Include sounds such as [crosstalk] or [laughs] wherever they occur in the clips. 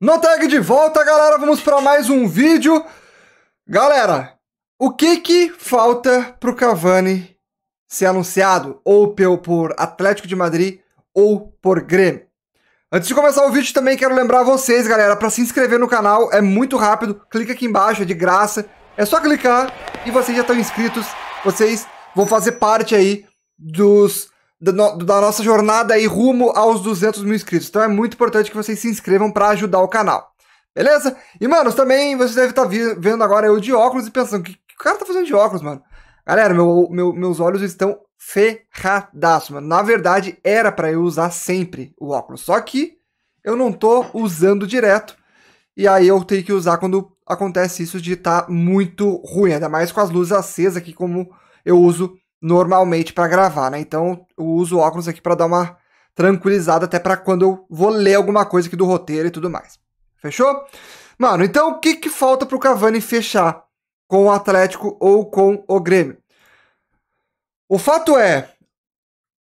No tag de volta, galera, vamos para mais um vídeo. Galera, o que que falta pro Cavani ser anunciado ou por Atlético de Madrid ou por Grêmio? Antes de começar o vídeo, também quero lembrar vocês, galera, para se inscrever no canal, é muito rápido, clica aqui embaixo, é de graça. É só clicar e vocês já estão inscritos, vocês vão fazer parte aí dos da, da nossa jornada aí rumo aos 200 mil inscritos. Então é muito importante que vocês se inscrevam para ajudar o canal. Beleza? E, mano, também você deve estar tá vendo agora eu de óculos e pensando, que, que o cara tá fazendo de óculos, mano? Galera, meu, meu, meus olhos estão ferradaço, mano. Na verdade, era para eu usar sempre o óculos. Só que eu não tô usando direto. E aí eu tenho que usar quando acontece isso de estar tá muito ruim, ainda mais com as luzes acesas aqui como eu uso normalmente para gravar, né? Então eu uso óculos aqui para dar uma tranquilizada até para quando eu vou ler alguma coisa aqui do roteiro e tudo mais. Fechou? Mano, então o que, que falta pro Cavani fechar com o Atlético ou com o Grêmio? O fato é,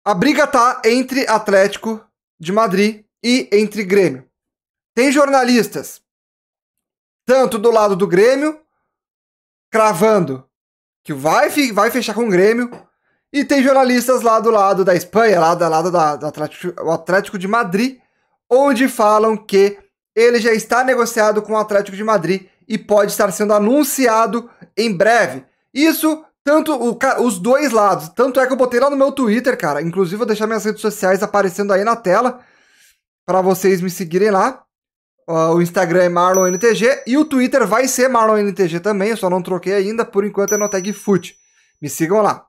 a briga tá entre Atlético de Madrid e entre Grêmio. Tem jornalistas tanto do lado do Grêmio cravando que vai, vai fechar com o Grêmio. E tem jornalistas lá do lado da Espanha, lá do lado da, do Atlético, Atlético de Madrid, onde falam que ele já está negociado com o Atlético de Madrid e pode estar sendo anunciado em breve. Isso, tanto o, os dois lados. Tanto é que eu botei lá no meu Twitter, cara. Inclusive, vou deixar minhas redes sociais aparecendo aí na tela para vocês me seguirem lá o Instagram é MarlonNTG e o Twitter vai ser MarlonNTG também, eu só não troquei ainda, por enquanto é no tag Foot. Me sigam lá.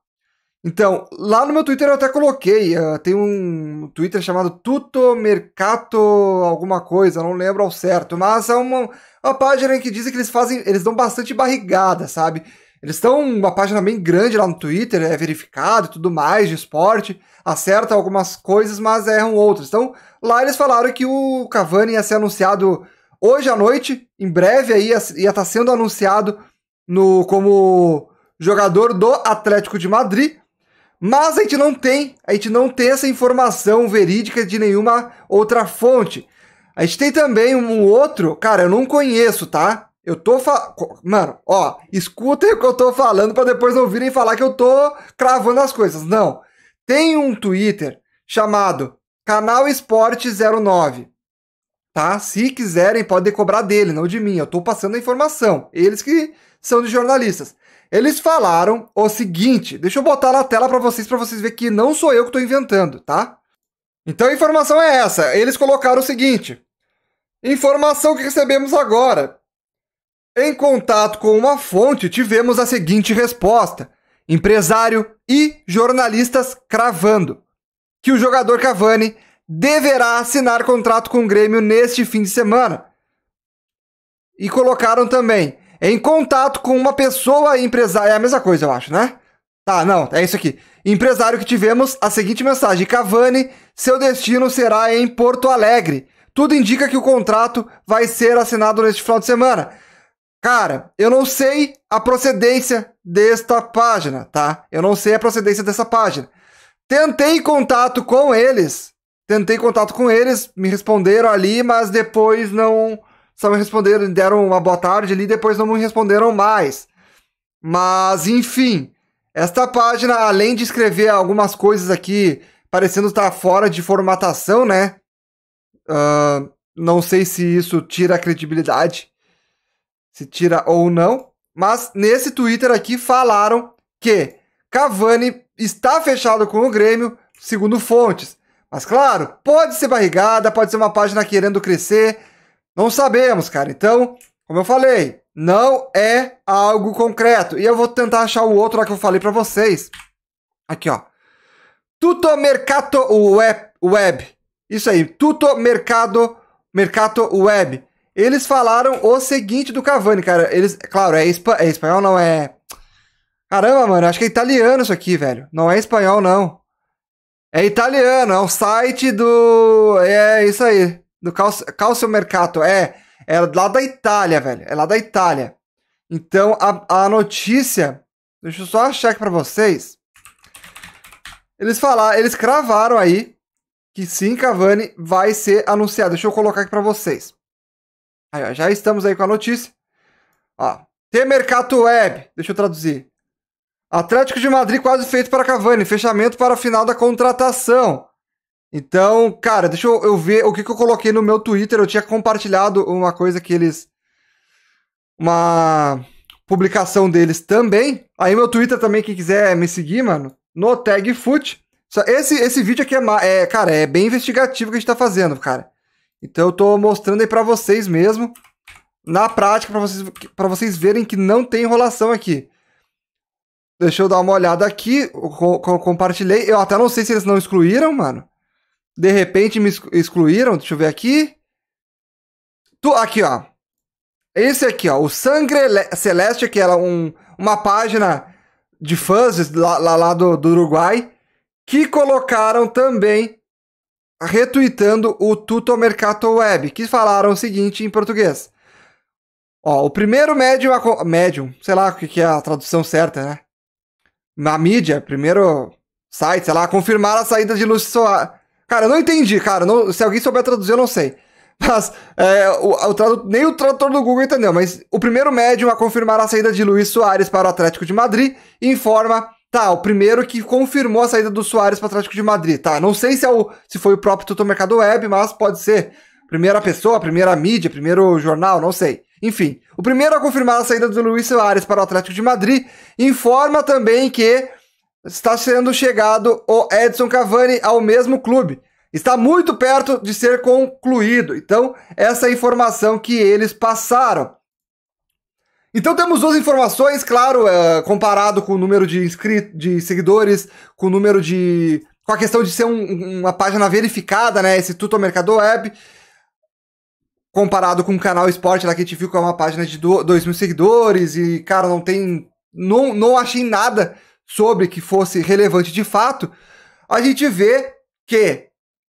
Então, lá no meu Twitter eu até coloquei, uh, tem um Twitter chamado Tuto Mercato alguma coisa, não lembro ao certo, mas é uma, uma página em que dizem que eles fazem, eles dão bastante barrigada, sabe? Eles estão uma página bem grande lá no Twitter, é verificado e tudo mais de esporte, acerta algumas coisas, mas erram outras. Então, lá eles falaram que o Cavani ia ser anunciado hoje à noite, em breve aí ia estar tá sendo anunciado no como jogador do Atlético de Madrid. Mas a gente não tem, a gente não tem essa informação verídica de nenhuma outra fonte. A gente tem também um outro, cara, eu não conheço, tá? Eu tô falando. Mano, ó, escutem o que eu tô falando para depois não virem falar que eu tô cravando as coisas. Não. Tem um Twitter chamado Canal Esporte 09. Tá? Se quiserem, podem cobrar dele, não de mim. Eu tô passando a informação. Eles que são de jornalistas. Eles falaram o seguinte, deixa eu botar na tela para vocês para vocês ver que não sou eu que tô inventando, tá? Então a informação é essa. Eles colocaram o seguinte: Informação que recebemos agora. Em contato com uma fonte, tivemos a seguinte resposta: empresário e jornalistas cravando que o jogador Cavani deverá assinar contrato com o Grêmio neste fim de semana. E colocaram também em contato com uma pessoa empresária. É a mesma coisa, eu acho, né? Tá, não, é isso aqui. Empresário que tivemos a seguinte mensagem: Cavani, seu destino será em Porto Alegre. Tudo indica que o contrato vai ser assinado neste final de semana. Cara, eu não sei a procedência desta página, tá? Eu não sei a procedência dessa página. Tentei contato com eles, tentei contato com eles, me responderam ali, mas depois não. Só me responderam, deram uma boa tarde ali, depois não me responderam mais. Mas, enfim, esta página, além de escrever algumas coisas aqui parecendo estar fora de formatação, né? Uh, não sei se isso tira a credibilidade se tira ou não. Mas nesse Twitter aqui falaram que Cavani está fechado com o Grêmio, segundo fontes. Mas claro, pode ser barrigada, pode ser uma página querendo crescer. Não sabemos, cara. Então, como eu falei, não é algo concreto. E eu vou tentar achar o outro lá que eu falei para vocês. Aqui, ó. Tutto Mercato Web. Isso aí, Tutto Mercado Mercato Web. Eles falaram o seguinte do Cavani, cara. Eles, claro, é, é espanhol, não é. Caramba, mano, acho que é italiano isso aqui, velho. Não é espanhol, não. É italiano, é um site do. É isso aí. Do Calcio, Mercato. É. É lá da Itália, velho. É lá da Itália. Então, a, a notícia. Deixa eu só achar aqui pra vocês. Eles falaram, eles cravaram aí que sim, Cavani vai ser anunciado. Deixa eu colocar aqui para vocês. Aí, ó, já estamos aí com a notícia. Ó, tem mercado web. Deixa eu traduzir. Atlético de Madrid quase feito para Cavani. Fechamento para a final da contratação. Então, cara, deixa eu, eu ver o que, que eu coloquei no meu Twitter. Eu tinha compartilhado uma coisa que eles. Uma publicação deles também. Aí meu Twitter também, quem quiser me seguir, mano, no tag foot. Esse, esse vídeo aqui é, é, cara, é bem investigativo que a gente tá fazendo, cara. Então eu tô mostrando aí para vocês mesmo, na prática, para vocês, pra vocês verem que não tem enrolação aqui. Deixa eu dar uma olhada aqui, co co compartilhei. Eu até não sei se eles não excluíram, mano. De repente me excluíram, deixa eu ver aqui. Tu, aqui, ó. Esse aqui, ó. O Sangre Celeste, que era um, uma página de fãs lá, lá, lá do, do Uruguai, que colocaram também retweetando o Tuto Mercato Web, que falaram o seguinte em português. Ó, o primeiro médium, médium, sei lá o que é a tradução certa, né? Na mídia, primeiro site, sei lá, confirmar a saída de Lúcio Soares. Cara, eu não entendi, cara. Não, se alguém souber traduzir, eu não sei. [laughs] Mas é, o, o nem o tradutor do Google entendeu. Mas o primeiro médium a confirmar a saída de Luiz Soares para o Atlético de Madrid informa Tá, o primeiro que confirmou a saída do Soares para o Atlético de Madrid. Tá, não sei se, é o, se foi o próprio Tutor Mercado Web, mas pode ser. Primeira pessoa, primeira mídia, primeiro jornal, não sei. Enfim, o primeiro a confirmar a saída do Luiz Soares para o Atlético de Madrid informa também que está sendo chegado o Edson Cavani ao mesmo clube. Está muito perto de ser concluído. Então, essa é a informação que eles passaram. Então temos duas informações, claro, é, comparado com o número de inscritos, de seguidores, com o número de. com a questão de ser um, uma página verificada, né? Esse Tutor Mercado Web. Comparado com o canal Esporte lá que a gente viu que é uma página de 2 mil seguidores e, cara, não tem. Não, não achei nada sobre que fosse relevante de fato. A gente vê que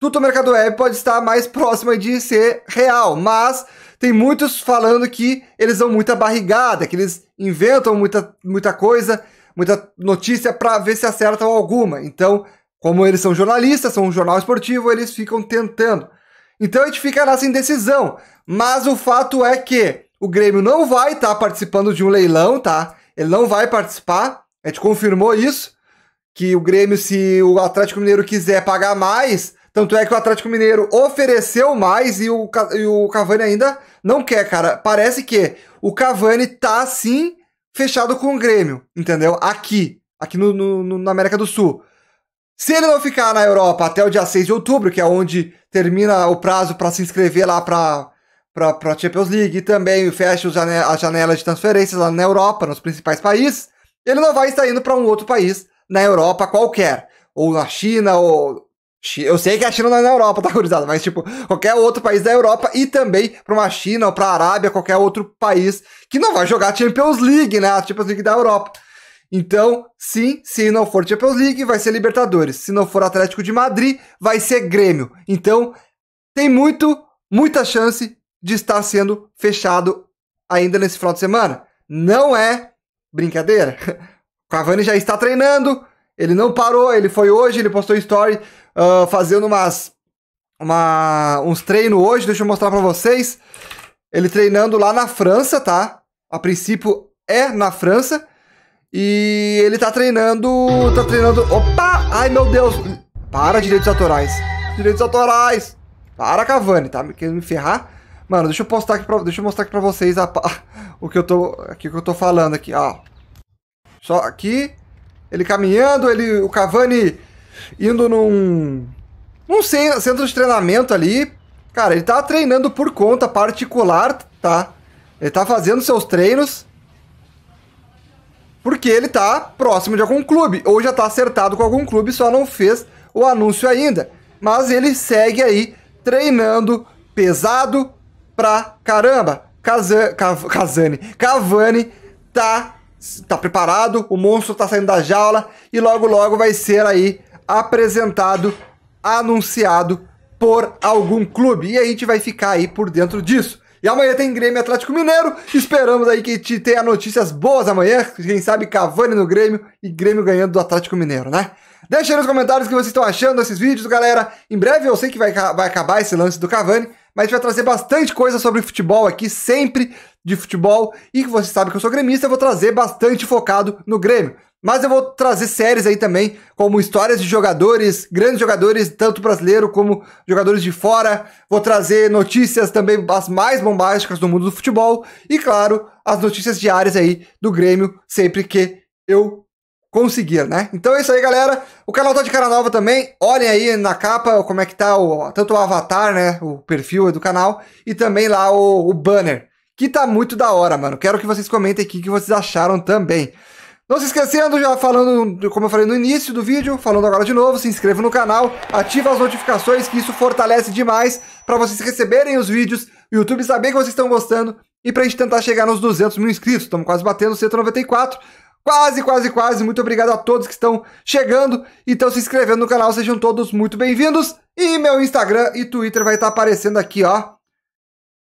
tudo o mercado web pode estar mais próximo de ser real, mas tem muitos falando que eles dão muita barrigada, que eles inventam muita, muita coisa, muita notícia para ver se acertam alguma. Então, como eles são jornalistas, são um jornal esportivo, eles ficam tentando. Então a gente fica nessa indecisão. Mas o fato é que o Grêmio não vai estar tá participando de um leilão, tá? Ele não vai participar. A gente confirmou isso. Que o Grêmio, se o Atlético Mineiro quiser pagar mais, tanto é que o Atlético Mineiro ofereceu mais e o, e o Cavani ainda não quer, cara. Parece que o Cavani tá sim fechado com o Grêmio, entendeu? Aqui, aqui no, no, na América do Sul. Se ele não ficar na Europa até o dia 6 de outubro, que é onde termina o prazo para se inscrever lá para para Champions League e também fecha jane a janela de transferências lá na Europa, nos principais países, ele não vai estar indo para um outro país na Europa qualquer, ou na China, ou eu sei que a China não é na Europa, [laughs] tá gurizada? Mas, tipo, qualquer outro país da Europa e também pra uma China ou pra Arábia, qualquer outro país que não vai jogar Champions League, né? A Champions League da Europa. Então, sim, se não for Champions League, vai ser Libertadores. Se não for Atlético de Madrid, vai ser Grêmio. Então, tem muito, muita chance de estar sendo fechado ainda nesse final de semana. Não é brincadeira. [laughs] Cavani já está treinando, ele não parou, ele foi hoje, ele postou story uh, fazendo umas, uma, uns treinos hoje, deixa eu mostrar para vocês. Ele treinando lá na França, tá? A princípio é na França. E ele tá treinando. Tá treinando. Opa! Ai meu Deus! Para, direitos autorais. Direitos autorais! Para, Cavani, tá querendo me ferrar? Mano, deixa eu postar aqui pra, deixa eu mostrar aqui pra vocês a, [laughs] o que eu tô. Aqui o que eu tô falando aqui, ó. Só aqui. Ele caminhando, ele, o Cavani indo num, num centro de treinamento ali. Cara, ele tá treinando por conta particular, tá? Ele tá fazendo seus treinos porque ele tá próximo de algum clube ou já tá acertado com algum clube, só não fez o anúncio ainda. Mas ele segue aí treinando pesado pra caramba. Kazan, Cav, Cavani tá está preparado, o monstro está saindo da jaula e logo logo vai ser aí apresentado, anunciado por algum clube. E a gente vai ficar aí por dentro disso. E amanhã tem Grêmio Atlético Mineiro. Esperamos aí que te tenha notícias boas amanhã. Quem sabe Cavani no Grêmio e Grêmio ganhando do Atlético Mineiro, né? Deixa aí nos comentários o que vocês estão achando desses vídeos, galera. Em breve eu sei que vai, vai acabar esse lance do Cavani, mas a gente vai trazer bastante coisa sobre futebol aqui sempre de futebol e que você sabe que eu sou gremista, eu vou trazer bastante focado no Grêmio. Mas eu vou trazer séries aí também, como histórias de jogadores, grandes jogadores, tanto brasileiro como jogadores de fora. Vou trazer notícias também as mais bombásticas do mundo do futebol e, claro, as notícias diárias aí do Grêmio, sempre que eu conseguir, né? Então é isso aí, galera. O canal tá de cara nova também. Olhem aí na capa como é que tá o, tanto o avatar, né? O perfil do canal e também lá o, o banner que tá muito da hora, mano. Quero que vocês comentem aqui o que vocês acharam também. Não se esquecendo, já falando, como eu falei no início do vídeo, falando agora de novo, se inscreva no canal, ativa as notificações, que isso fortalece demais para vocês receberem os vídeos, o YouTube saber que vocês estão gostando e pra gente tentar chegar nos 200 mil inscritos. Estamos quase batendo 194. Quase, quase, quase. Muito obrigado a todos que estão chegando e estão se inscrevendo no canal. Sejam todos muito bem-vindos. E meu Instagram e Twitter vai estar tá aparecendo aqui, ó,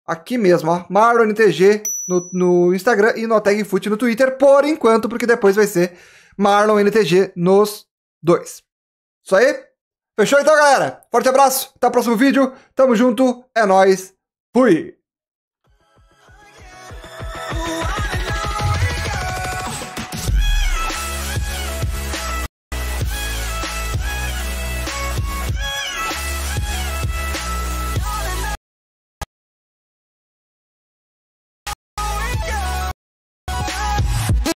aqui mesmo, ó, MarlonTG no, no Instagram e no Tag Foot no Twitter, por enquanto, porque depois vai ser MarlonNTG nos dois. Isso aí? Fechou então, galera? Forte abraço, até o próximo vídeo, tamo junto, é nóis, fui!